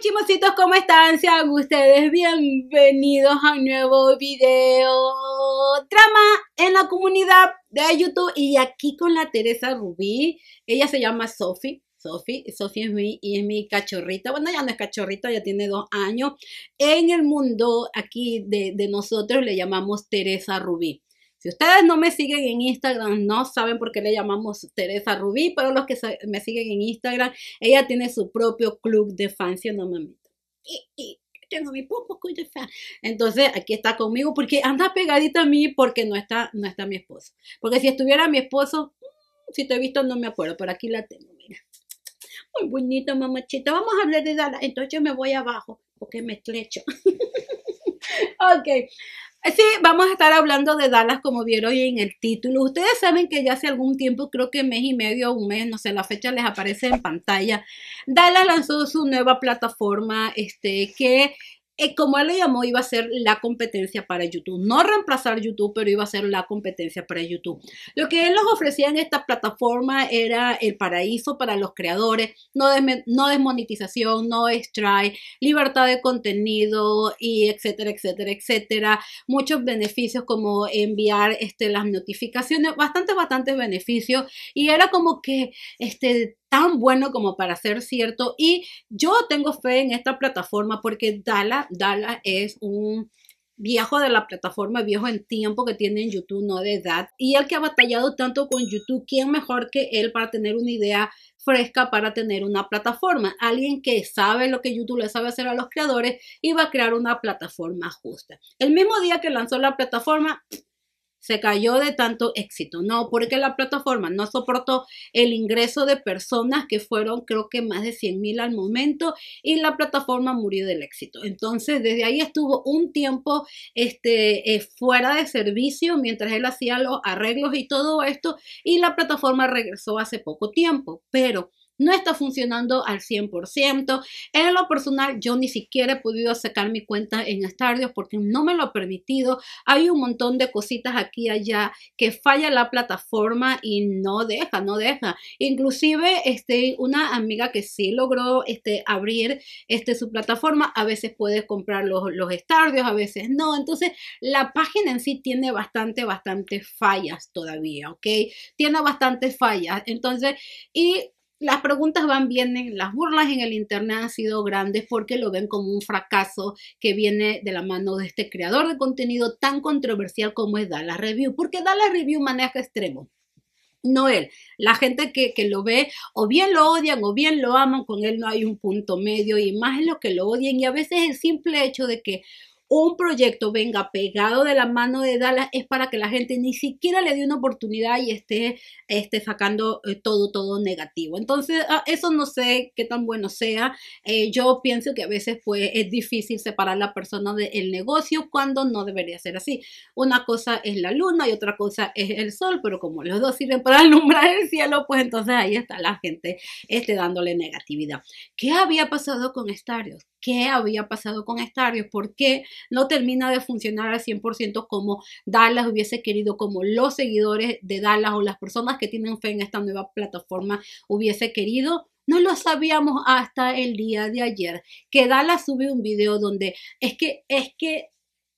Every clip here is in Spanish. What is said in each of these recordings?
chimositos, ¿cómo están? Sean ustedes bienvenidos a un nuevo video. Trama en la comunidad de YouTube y aquí con la Teresa Rubí. Ella se llama Sofi. Sofi, Sofi es mi, y es mi cachorrita, bueno ya no es cachorrita, ya tiene dos años. En el mundo aquí de nosotros le llamamos Teresa Rubí. Si ustedes no me siguen en Instagram, no saben por qué le llamamos Teresa Rubí, pero los que me siguen en Instagram, ella tiene su propio club de fans, no mamita. Y, tengo mi poco de Entonces, aquí está conmigo porque anda pegadita a mí porque no está, no está mi esposo. Porque si estuviera mi esposo, mm, si te he visto no me acuerdo, pero aquí la tengo, mira. Muy bonita, mamachita. Vamos a hablar de Dala. Entonces yo me voy abajo porque me estrecho. ok. Sí, vamos a estar hablando de Dallas como vieron hoy en el título. Ustedes saben que ya hace algún tiempo, creo que mes y medio, o un mes, no sé, la fecha les aparece en pantalla. Dallas lanzó su nueva plataforma, este, que eh, como él le llamó, iba a ser la competencia para YouTube. No reemplazar YouTube, pero iba a ser la competencia para YouTube. Lo que él nos ofrecía en esta plataforma era el paraíso para los creadores, no, desmonetización, no strike, libertad de contenido y etcétera, etcétera, etcétera. Muchos beneficios como enviar este, las notificaciones, bastante, bastantes beneficios. Y era como que este, tan bueno como para ser cierto y yo tengo fe en esta plataforma porque Dala, Dala es un viejo de la plataforma, viejo en tiempo que tiene en YouTube, no de edad. Y el que ha batallado tanto con YouTube, ¿quién mejor que él para tener una idea fresca para tener una plataforma? Alguien que sabe lo que YouTube le sabe hacer a los creadores y va a crear una plataforma justa. El mismo día que lanzó la plataforma, se cayó de tanto éxito. No, porque la plataforma no soportó el ingreso de personas que fueron creo que más de 100 mil al momento y la plataforma murió del éxito. Entonces desde ahí estuvo un tiempo este, eh, fuera de servicio mientras él hacía los arreglos y todo esto y la plataforma regresó hace poco tiempo, pero no está funcionando al 100%. En lo personal, yo ni siquiera he podido sacar mi cuenta en estadios porque no me lo ha permitido. Hay un montón de cositas aquí y allá que falla la plataforma y no deja, no deja. Inclusive, este, una amiga que sí logró este, abrir este, su plataforma, a veces puede comprar los, los a veces no. Entonces, la página en sí tiene bastante, bastante fallas todavía, ¿ok? Tiene bastantes fallas. Entonces, y las preguntas van, bien, las burlas en el Internet han sido grandes porque lo ven como un fracaso que viene de la mano de este creador de contenido tan controversial como es Dallas Review, porque Dallas Review maneja extremo. No él, la gente que, lo ve o bien lo odian o bien lo aman, con él no hay un punto medio y más en lo que lo odian y a veces el simple hecho de que un proyecto venga pegado de la mano de Dallas es para que la gente ni siquiera le dé una oportunidad y esté, esté sacando eh, todo, todo negativo. Entonces, ah, eso no sé qué tan bueno sea. Eh, yo pienso que a veces es difícil separar la persona del negocio cuando no debería ser así. Una cosa es la luna y otra cosa es el sol, pero como los dos sirven para alumbrar el cielo, pues entonces ahí está la gente este, dándole negatividad. ¿Qué había pasado con Starios? qué había pasado con Stardust, por qué no termina de funcionar al 100% como Dallas hubiese querido, como los seguidores de Dallas o las personas que tienen fe en esta nueva plataforma hubiese querido. No lo sabíamos hasta el día de ayer, que Dallas sube un video donde es que, es que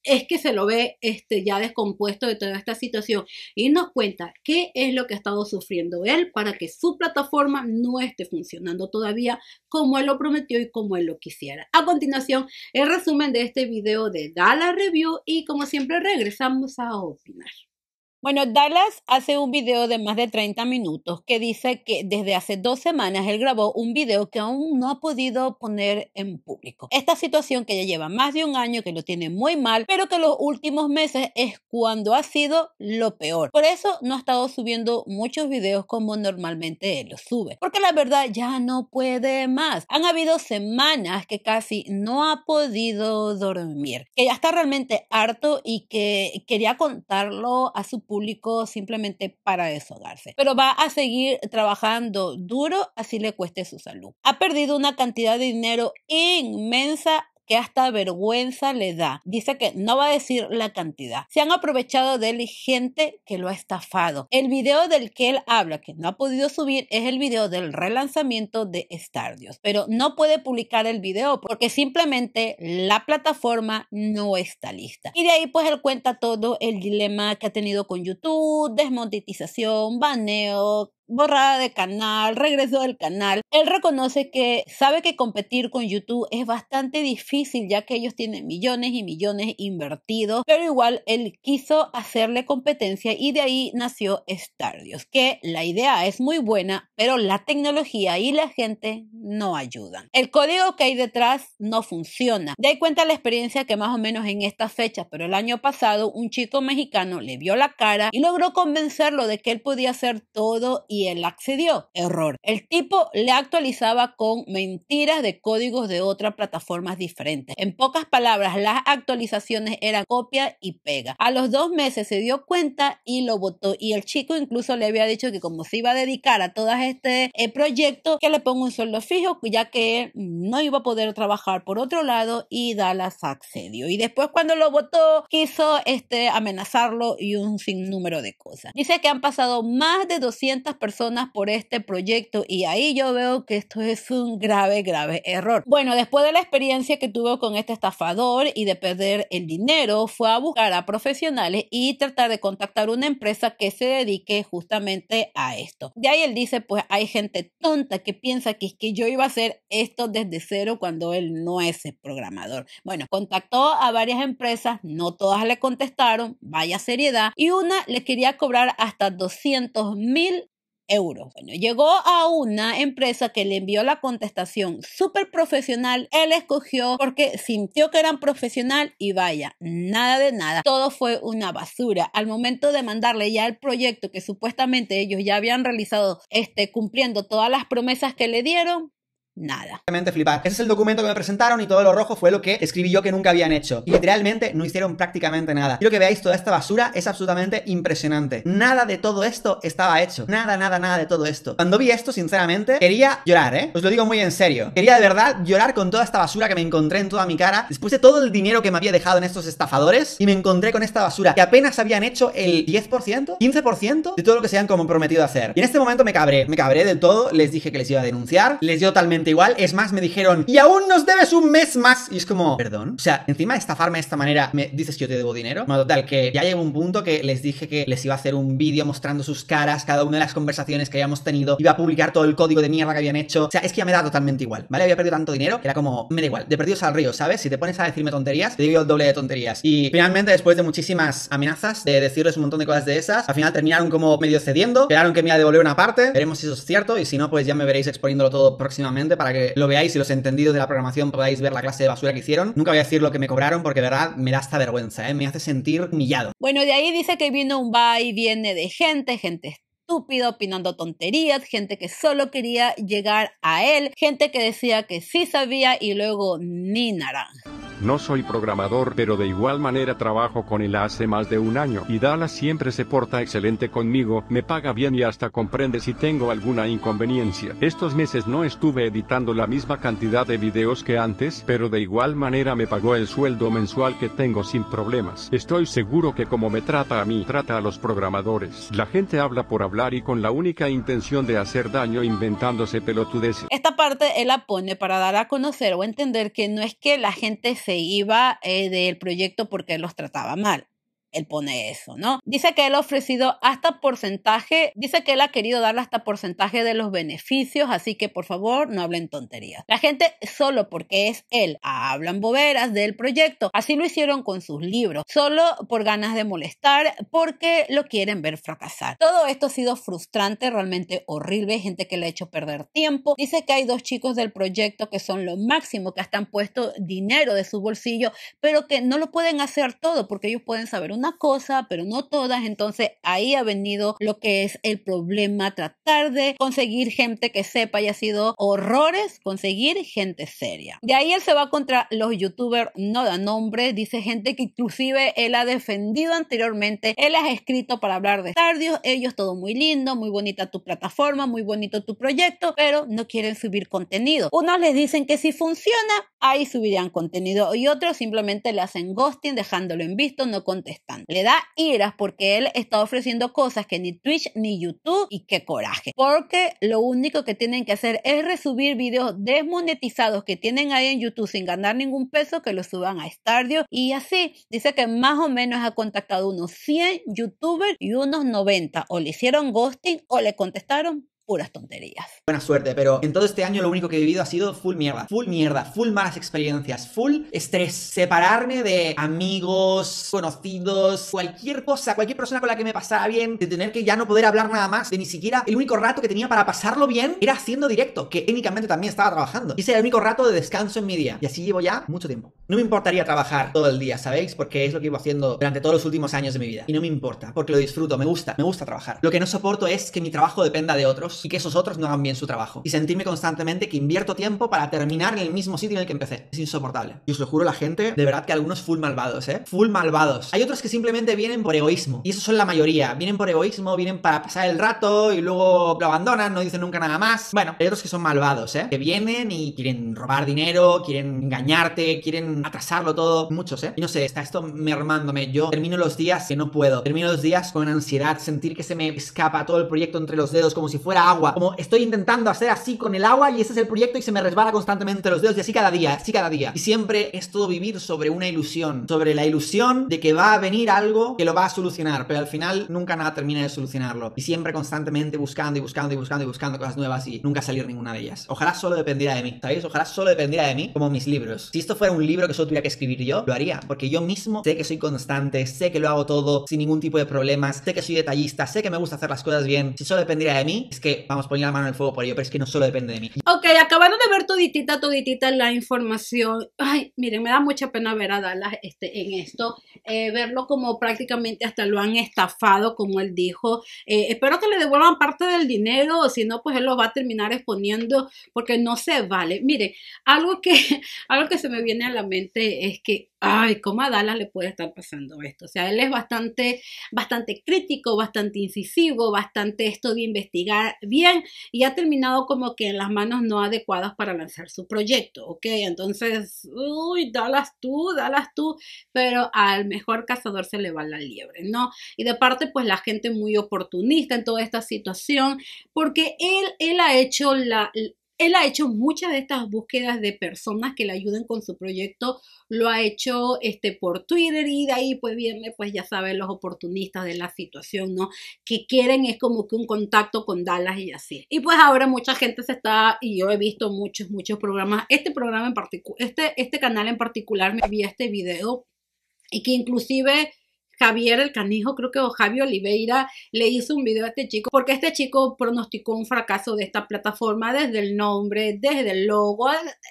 es que se lo ve este, ya descompuesto de toda esta situación y nos cuenta qué es lo que ha estado sufriendo él para que su plataforma no esté funcionando todavía como él lo prometió y como él lo quisiera. A continuación, el resumen de este video de Gala Review y como siempre regresamos a opinar. Bueno, Dallas hace un video de más de 30 minutos que dice que desde hace dos semanas él grabó un video que aún no ha podido poner en público. Esta situación que ya lleva más de un año, que lo tiene muy mal, pero que los últimos meses es cuando ha sido lo peor. Por eso no ha estado subiendo muchos videos como normalmente él los sube, porque la verdad ya no puede más. Han habido semanas que casi no ha podido dormir, que ya está realmente harto y que quería contarlo a su público simplemente para deshogarse. Pero va a seguir trabajando duro, así le cueste su salud. Ha perdido una cantidad de dinero inmensa que hasta vergüenza le da. Dice que no va a decir la cantidad. Se han aprovechado de él gente que lo ha estafado. El video del que él habla, que no ha podido subir, es el video del relanzamiento de Estadios, Pero no puede publicar el video porque simplemente la plataforma no está lista. Y de ahí pues él cuenta todo el dilema que ha tenido con YouTube, desmonetización, baneo, borrada de canal, regreso del canal. Él reconoce que sabe que competir con YouTube es bastante difícil ya que ellos tienen millones y millones invertidos, pero igual él quiso hacerle competencia y de ahí nació Stardios, que la idea es muy buena, pero la tecnología y la gente no ayudan. El código que hay detrás no funciona. De ahí cuenta la experiencia que más o menos en estas fechas, pero el año pasado un chico mexicano le vio la cara y logró convencerlo de que él podía hacer todo y él accedió. Error. El tipo le actualizaba con mentiras de códigos de otras plataformas diferentes. En pocas palabras, las actualizaciones eran copia y pega. A los dos meses se dio cuenta y lo votó. Y el chico incluso le había dicho que como se iba a dedicar a todo este eh, proyecto, que le ponga un sueldo fijo, ya que él no iba a poder trabajar por otro lado y Dallas accedió. Y después cuando lo votó, quiso este, amenazarlo y un sinnúmero de cosas. Dice que han pasado más de 200 personas por este proyecto y ahí yo veo que esto es un grave, grave error. Bueno, después de la experiencia que tuvo con este estafador y de perder el dinero, fue a buscar a profesionales y tratar de contactar una empresa que se dedique justamente a esto. De ahí él dice, pues hay gente tonta que piensa que es que yo iba a hacer esto desde cero cuando él no es el programador. Bueno, contactó a varias empresas, no todas le contestaron, vaya seriedad, y una le quería cobrar hasta 200 mil euros. Bueno, llegó a una empresa que le envió la contestación súper profesional. Él escogió porque sintió que eran profesional y vaya, nada de nada. Todo fue una basura. Al momento de mandarle ya el proyecto que supuestamente ellos ya habían realizado, este, cumpliendo todas las promesas que le dieron, nada. Realmente flipar. Ese es el documento que me presentaron y todo lo rojo fue lo que escribí yo que nunca habían hecho. Y literalmente no hicieron prácticamente nada. Quiero que veáis toda esta basura, es absolutamente impresionante. Nada de todo esto estaba hecho. Nada, nada, nada de todo esto. Cuando vi esto, sinceramente, quería llorar, ¿eh? Os lo digo muy en serio. Quería de verdad llorar con toda esta basura que me encontré en toda mi cara, después de todo el dinero que me había dejado en estos estafadores, y me encontré con esta basura, que apenas habían hecho el 10%, 15% de todo lo que se habían comprometido a hacer. Y en este momento me cabré, me cabré de todo, les dije que les iba a denunciar, les dio totalmente igual. Es más, me dijeron, y aún nos debes un mes más. Y es como, perdón. O sea, encima de estafarme de esta manera, me dices que yo te debo dinero. Bueno, total, que ya llegó un punto que les dije que les iba a hacer un vídeo mostrando sus caras, cada una de las conversaciones que habíamos tenido. Iba a publicar todo el código de mierda que habían hecho. O sea, es que ya me da totalmente igual, ¿vale? Había perdido tanto dinero. que Era como, me da igual, de perdidos al río, ¿sabes? Si te pones a decirme tonterías, te digo el doble de tonterías. Y finalmente, después de muchísimas amenazas, de decirles un montón de cosas de esas, al final terminaron como medio cediendo, esperaron que me iba a devolver una parte. Veremos si eso es cierto y si no, pues ya me veréis exponiéndolo todo próximamente para que lo veáis y los entendidos de la programación podáis ver la clase de basura que hicieron. Nunca voy a decir lo que me cobraron porque de verdad me da esta vergüenza, ¿eh? me hace sentir millado Bueno, de ahí dice que vino un va y viene de gente, gente estúpida opinando tonterías, gente que solo quería llegar a él, gente que decía que sí sabía y luego ni naranja. No soy programador pero de igual manera trabajo con él hace más de un año y Dala siempre se porta excelente conmigo, me paga bien y hasta comprende si tengo alguna inconveniencia. Estos meses no estuve editando la misma cantidad de videos que antes pero de igual manera me pagó el sueldo mensual que tengo sin problemas. Estoy seguro que como me trata a mí, trata a los programadores. La gente habla por hablar y con la única intención de hacer daño inventándose pelotudeces. Esta parte él la pone para dar a conocer o entender que no es que la gente se iba eh, del proyecto porque los trataba mal él pone eso, ¿no? Dice que él ha ofrecido hasta porcentaje, dice que él ha querido darle hasta porcentaje de los beneficios, así que por favor no hablen tonterías. La gente solo porque es él, hablan boberas del proyecto, así lo hicieron con sus libros, solo por ganas de molestar, porque lo quieren ver fracasar. Todo esto ha sido frustrante, realmente horrible, gente que le ha hecho perder tiempo. Dice que hay dos chicos del proyecto que son lo máximo, que hasta han puesto dinero de su bolsillo, pero que no lo pueden hacer todo porque ellos pueden saber un una cosa, pero no todas. Entonces ahí ha venido lo que es el problema, tratar de conseguir gente que sepa y ha sido horrores conseguir gente seria. De ahí él se va contra los youtubers, no da nombre, dice gente que inclusive él ha defendido anteriormente, él ha escrito para hablar de Tardios, ellos todo muy lindo, muy bonita tu plataforma, muy bonito tu proyecto, pero no quieren subir contenido. Unos les dicen que si funciona, ahí subirían contenido y otros simplemente le hacen ghosting dejándolo en visto, no contestan. Le da iras porque él está ofreciendo cosas que ni Twitch ni YouTube y qué coraje. Porque lo único que tienen que hacer es resubir videos desmonetizados que tienen ahí en YouTube sin ganar ningún peso que los suban a Stardio y así. Dice que más o menos ha contactado unos 100 youtubers y unos 90 o le hicieron ghosting o le contestaron puras tonterías. Buena suerte, pero en todo este año lo único que he vivido ha sido full mierda, full mierda, full malas experiencias, full estrés, separarme de amigos, conocidos, cualquier cosa, cualquier persona con la que me pasara bien, de tener que ya no poder hablar nada más, de ni siquiera el único rato que tenía para pasarlo bien era haciendo directo, que técnicamente también estaba trabajando. Ese era el único rato de descanso en mi día y así llevo ya mucho tiempo. No me importaría trabajar todo el día, ¿sabéis? Porque es lo que iba haciendo durante todos los últimos años de mi vida y no me importa, porque lo disfruto, me gusta, me gusta trabajar. Lo que no soporto es que mi trabajo dependa de otros y que esos otros no hagan bien su trabajo. Y sentirme constantemente que invierto tiempo para terminar en el mismo sitio en el que empecé. Es insoportable. Y os lo juro, la gente, de verdad que algunos full malvados, ¿eh? Full malvados. Hay otros que simplemente vienen por egoísmo. Y esos son la mayoría. Vienen por egoísmo, vienen para pasar el rato y luego lo abandonan, no dicen nunca nada más. Bueno, hay otros que son malvados, ¿eh? Que vienen y quieren robar dinero, quieren engañarte, quieren atrasarlo todo. Muchos, ¿eh? Y no sé, está esto mermándome. Yo termino los días que no puedo. Termino los días con ansiedad, sentir que se me escapa todo el proyecto entre los dedos como si fuera agua. Como estoy intentando hacer así con el agua y ese es el proyecto y se me resbala constantemente los dedos y así cada día, así cada día. Y siempre es todo vivir sobre una ilusión, sobre la ilusión de que va a venir algo que lo va a solucionar, pero al final nunca nada termina de solucionarlo. Y siempre constantemente buscando y buscando y buscando y buscando cosas nuevas y nunca salir ninguna de ellas. Ojalá solo dependiera de mí, ¿sabéis? Ojalá solo dependiera de mí como mis libros. Si esto fuera un libro que solo tuviera que escribir yo, lo haría, porque yo mismo sé que soy constante, sé que lo hago todo sin ningún tipo de problemas, sé que soy detallista, sé que me gusta hacer las cosas bien. Si solo dependiera de mí, es que Vamos a poner la mano en el fuego por ello, pero es que no solo depende de mí. Ok, acabando de ver toditita, toditita la información. Ay, miren, me da mucha pena ver a Dallas este, en esto, eh, verlo como prácticamente hasta lo han estafado, como él dijo. Eh, espero que le devuelvan parte del dinero, o si no, pues él lo va a terminar exponiendo, porque no se vale. mire algo que, algo que se me viene a la mente es que ay, ¿cómo a Dallas le puede estar pasando esto? O sea, él es bastante, bastante crítico, bastante incisivo, bastante esto de investigar bien y ha terminado como que en las manos no adecuadas para lanzar su proyecto, ¿ok? Entonces, uy, dalas tú, dalas tú, pero al mejor cazador se le va la liebre, ¿no? Y de parte, pues la gente muy oportunista en toda esta situación, porque él, él ha hecho la, él ha hecho muchas de estas búsquedas de personas que le ayuden con su proyecto, lo ha hecho este, por Twitter y de ahí pues viene, pues ya saben, los oportunistas de la situación, ¿no? Que quieren es como que un contacto con Dallas y así. Y pues ahora mucha gente se está, y yo he visto muchos, muchos programas, este programa en particular, este, este canal en particular me vi este video y que inclusive Javier el Canijo, creo que o Javier Oliveira, le hizo un video a este chico, porque este chico pronosticó un fracaso de esta plataforma desde el nombre, desde el logo,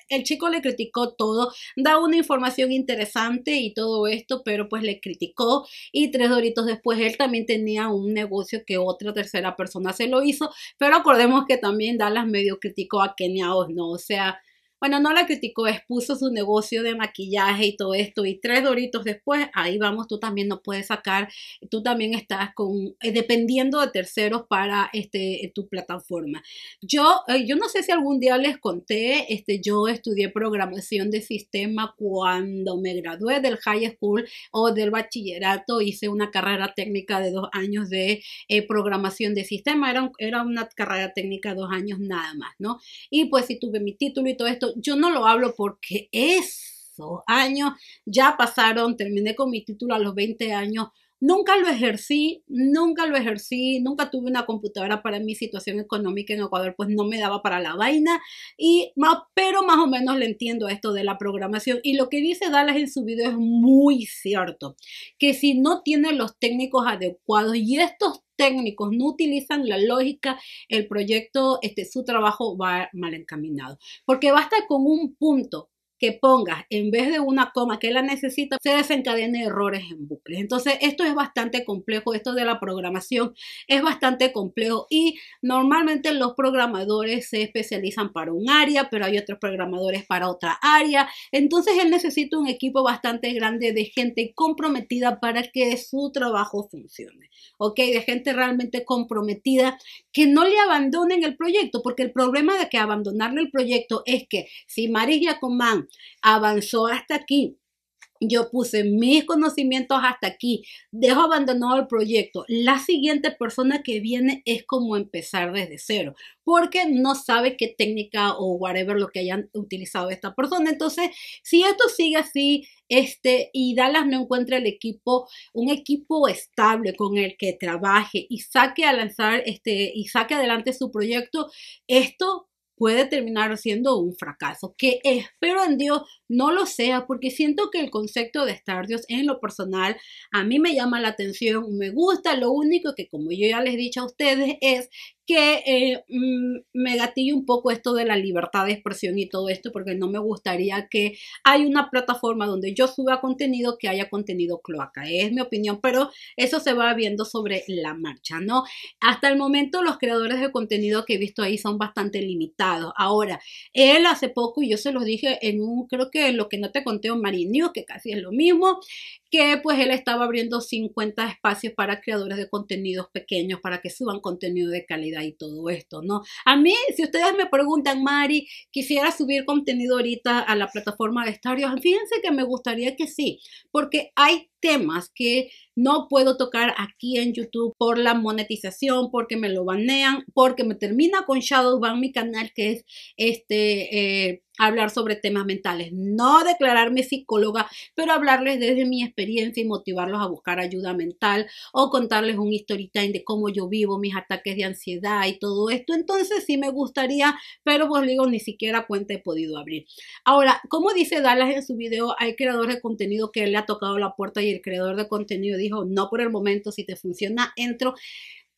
el chico le criticó todo, da una información interesante y todo esto, pero pues le criticó y tres doritos después él también tenía un negocio que otra tercera persona se lo hizo, pero acordemos que también Dallas medio criticó a Kenia Osno, o sea, bueno, no la criticó, expuso su negocio de maquillaje y todo esto. Y tres doritos después, ahí vamos, tú también no puedes sacar, tú también estás con, eh, dependiendo de terceros para este, tu plataforma. Yo, eh, yo no sé si algún día les conté, este, yo estudié programación de sistema cuando me gradué del high school o del bachillerato, hice una carrera técnica de dos años de eh, programación de sistema, era, era una carrera técnica de dos años nada más, ¿no? Y pues si tuve mi título y todo esto, yo no lo hablo porque esos años ya pasaron, terminé con mi título a los 20 años, Nunca lo ejercí, nunca lo ejercí, nunca tuve una computadora para mi situación económica en Ecuador, pues no me daba para la vaina, y pero más o menos le entiendo esto de la programación. Y lo que dice Dallas en su video es muy cierto, que si no tiene los técnicos adecuados y estos técnicos, no utilizan la lógica, el proyecto, este, su trabajo va mal encaminado. Porque basta con un punto que pongas en vez de una coma que la necesita, se desencadene errores en bucles. Entonces, esto es bastante complejo, esto de la programación es bastante complejo y normalmente los programadores se especializan para un área, pero hay otros programadores para otra área. Entonces, él necesita un equipo bastante grande de gente comprometida para que su trabajo funcione, ¿ok? De gente realmente comprometida que no le abandonen el proyecto, porque el problema de que abandonarle el proyecto es que si María Comán avanzó hasta aquí. Yo puse mis conocimientos hasta aquí, dejo abandonado el proyecto. La siguiente persona que viene es como empezar desde cero, porque no sabe qué técnica o whatever lo que hayan utilizado esta persona. Entonces, si esto sigue así, este, y Dallas no encuentra el equipo, un equipo estable con el que trabaje y saque a lanzar, este, y saque adelante su proyecto, esto puede terminar siendo un fracaso, que espero en Dios no lo sea, porque siento que el concepto de Dios en lo personal a mí me llama la atención, me gusta, lo único que como yo ya les he dicho a ustedes es que eh, mm, me gatille un poco esto de la libertad de expresión y todo esto, porque no me gustaría que hay una plataforma donde yo suba contenido que haya contenido cloaca, es mi opinión, pero eso se va viendo sobre la marcha, ¿no? Hasta el momento los creadores de contenido que he visto ahí son bastante limitados. Ahora, él hace poco, y yo se los dije en un, creo que lo que no te conté un News, que casi es lo mismo que pues él estaba abriendo 50 espacios para creadores de contenidos pequeños, para que suban contenido de calidad y todo esto, ¿no? A mí, si ustedes me preguntan, Mari, quisiera subir contenido ahorita a la plataforma de Starios, fíjense que me gustaría que sí, porque hay temas que no puedo tocar aquí en YouTube por la monetización, porque me lo banean, porque me termina con Shadowban mi canal que es este eh, hablar sobre temas mentales, no declararme psicóloga, pero hablarles desde mi experiencia y motivarlos a buscar ayuda mental o contarles un story time de cómo yo vivo mis ataques de ansiedad y todo esto. Entonces sí me gustaría, pero vos pues, digo, ni siquiera cuenta he podido abrir. Ahora, como dice Dallas en su video, hay creador de contenido que le ha tocado la puerta y el creador de contenido dijo, no por el momento, si te funciona, entro.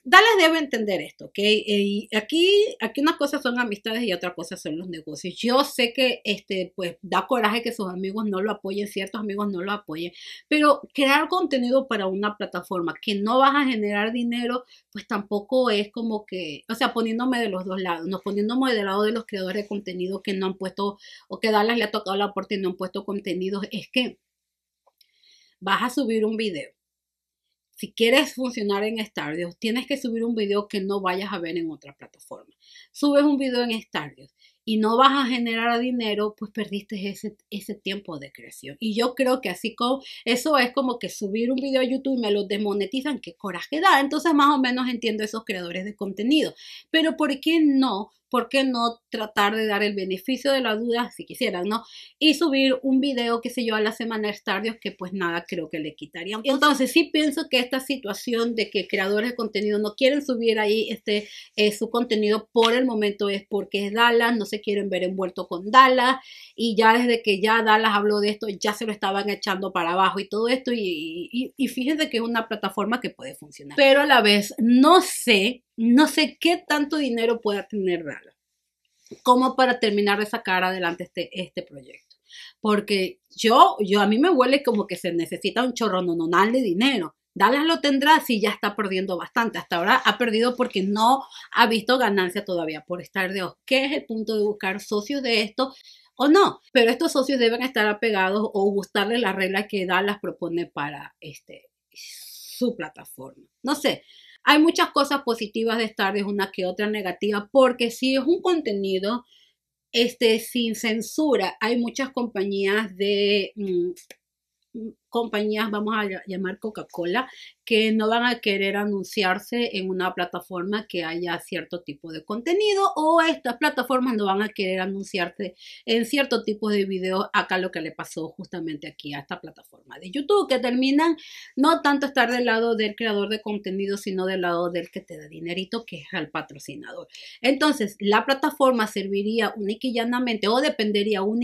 Dallas debe entender esto, ¿ok? Eh, aquí, aquí una cosa son amistades y otra cosa son los negocios. Yo sé que este, pues, da coraje que sus amigos no lo apoyen, ciertos amigos no lo apoyen, pero crear contenido para una plataforma que no vas a generar dinero, pues tampoco es como que, o sea, poniéndome de los dos lados, no poniéndome del lado de los creadores de contenido que no han puesto, o que Dallas le ha tocado la puerta y no han puesto contenido, es que vas a subir un video si quieres funcionar en Stardew, tienes que subir un video que no vayas a ver en otra plataforma. Subes un video en Stardew y no vas a generar dinero, pues perdiste ese, ese tiempo de creación. Y yo creo que así como eso es como que subir un video a YouTube y me lo desmonetizan, qué coraje da. Entonces más o menos entiendo esos creadores de contenido. Pero ¿por qué no ¿por qué no tratar de dar el beneficio de la duda si quisieran, ¿no? Y subir un video, qué sé yo, a la semana de que pues nada creo que le quitarían. Entonces sí pienso que esta situación de que creadores de contenido no quieren subir ahí este, eh, su contenido por el momento es porque es Dallas, no se quieren ver envuelto con Dallas y ya desde que ya Dallas habló de esto ya se lo estaban echando para abajo y todo esto y fíjense que es una plataforma que puede funcionar. Pero a la vez no sé no sé qué tanto dinero pueda tener Dallas. como para terminar de sacar adelante este, este proyecto. Porque yo, yo a mí me huele como que se necesita un chorro nononal de dinero. Dallas lo tendrá si ya está perdiendo bastante. Hasta ahora ha perdido porque no ha visto ganancia todavía por estar de ¿Qué es el punto de buscar socios de esto? O no, pero estos socios deben estar apegados o gustarle la regla que Dallas propone para este, su plataforma. No sé, hay muchas cosas positivas de estar de una que otra negativa, porque si es un contenido este, sin censura, hay muchas compañías de mm, compañías, vamos a llamar Coca-Cola, que no van a querer anunciarse en una plataforma que haya cierto tipo de contenido o estas plataformas no van a querer anunciarse en cierto tipo de videos. Acá lo que le pasó justamente aquí a esta plataforma de YouTube, que terminan no tanto estar del lado del creador de contenido, sino del lado del que te da dinerito, que es al patrocinador. Entonces, la plataforma serviría única o dependería única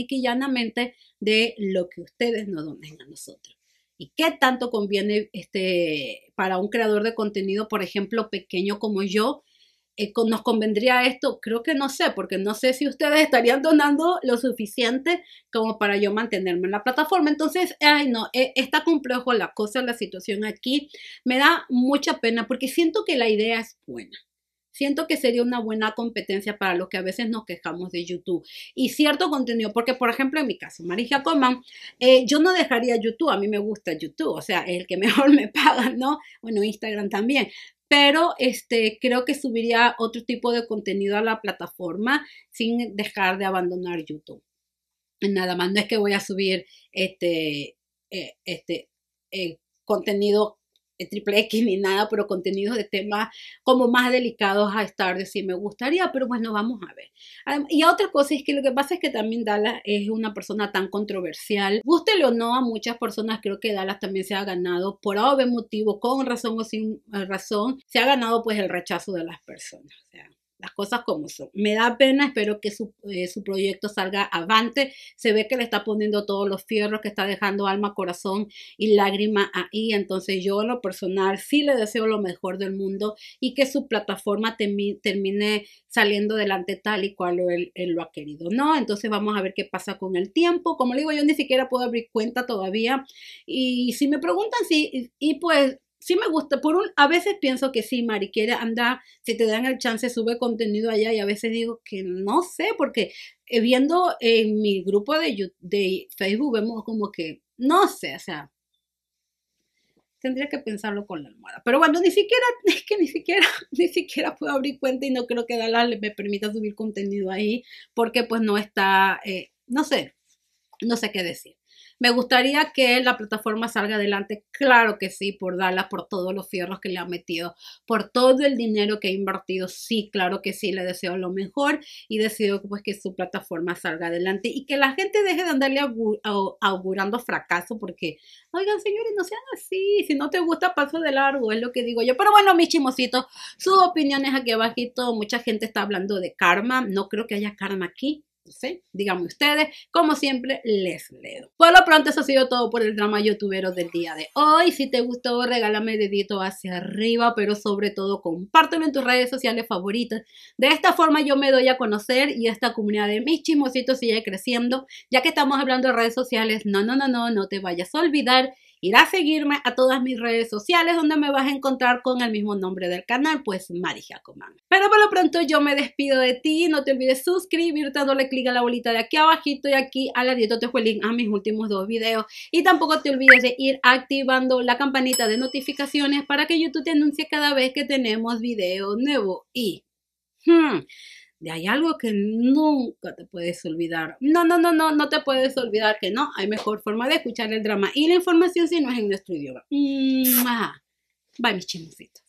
de lo que ustedes nos donen a nosotros y qué tanto conviene este, para un creador de contenido, por ejemplo, pequeño como yo, eh, nos convendría esto. Creo que no sé, porque no sé si ustedes estarían donando lo suficiente como para yo mantenerme en la plataforma. Entonces, ay no, eh, está complejo la cosa, la situación aquí. Me da mucha pena porque siento que la idea es buena. Siento que sería una buena competencia para los que a veces nos quejamos de YouTube. Y cierto contenido, porque por ejemplo en mi caso, Marija Coman, eh, yo no dejaría YouTube, a mí me gusta YouTube, o sea, es el que mejor me paga, ¿no? Bueno, Instagram también, pero este, creo que subiría otro tipo de contenido a la plataforma sin dejar de abandonar YouTube. Nada más, no es que voy a subir este, eh, este, eh, contenido eh, triple X ni nada, pero contenidos de temas como más delicados a estar de si me gustaría, pero bueno, pues vamos a ver. Y otra cosa es que lo que pasa es que también Dallas es una persona tan controversial. Gústele o no a muchas personas, creo que Dallas también se ha ganado por obvio motivo, con razón o sin eh, razón, se ha ganado pues el rechazo de las personas las cosas como son. Me da pena, espero que eh, su, proyecto salga avante. Se ve que le está poniendo todos los fierros, que está dejando alma, corazón y lágrima ahí. Entonces yo en lo personal sí le deseo lo mejor del mundo y que su plataforma termine saliendo delante tal y cual él, él, lo ha querido, ¿no? Entonces vamos a ver qué pasa con el tiempo. Como le digo, yo ni siquiera puedo abrir cuenta todavía. Y si me preguntan si, y pues sí me gusta, por un, a veces pienso que sí, Mari, anda, si te dan el chance, sube contenido allá y a veces digo que no sé, porque eh, viendo en mi grupo de, de Facebook vemos como que, no sé, o sea, tendría que pensarlo con la almohada. Pero bueno, ni siquiera, es que ni siquiera, ni siquiera puedo abrir cuenta y no creo que Dallas me permita subir contenido ahí, porque pues no está, eh, no sé, no sé qué decir. Me gustaría que la plataforma salga adelante, claro que sí, por Dallas, por todos los fierros que le ha metido, por todo el dinero que ha invertido, sí, claro que sí, le deseo lo mejor y deseo pues que su plataforma salga adelante y que la gente deje de andarle augurando fracaso porque, oigan señores, no sean así, si no te gusta paso de largo, es lo que digo yo, pero bueno, mis chimositos, sus opiniones aquí abajito, mucha gente está hablando de karma, no creo que haya karma aquí, ¿sí? Díganme ustedes, como siempre les leo. Por lo pronto eso ha sido todo por el drama youtubero del día de hoy. Si te gustó, regálame dedito hacia arriba, pero sobre todo compártelo en tus redes sociales favoritas. De esta forma yo me doy a conocer y esta comunidad de mis chismositos sigue creciendo. Ya que estamos hablando de redes sociales, no, no, no, no, no te vayas a olvidar ir a seguirme a todas mis redes sociales donde me vas a encontrar con el mismo nombre del canal, pues Mari Jacomán. Pero por lo pronto yo me despido de ti, no te olvides suscribirte dándole clic a la bolita de aquí abajito y aquí a la dieta te el link a mis últimos dos videos y tampoco te olvides de ir activando la campanita de notificaciones para que YouTube te anuncie cada vez que tenemos video nuevo y... Hmm, de hay algo que nunca te puedes olvidar. No, no, no, no, no te puedes olvidar que no. Hay mejor forma de escuchar el drama y la información si no es en nuestro idioma. Mm, Bye, mis chismositos.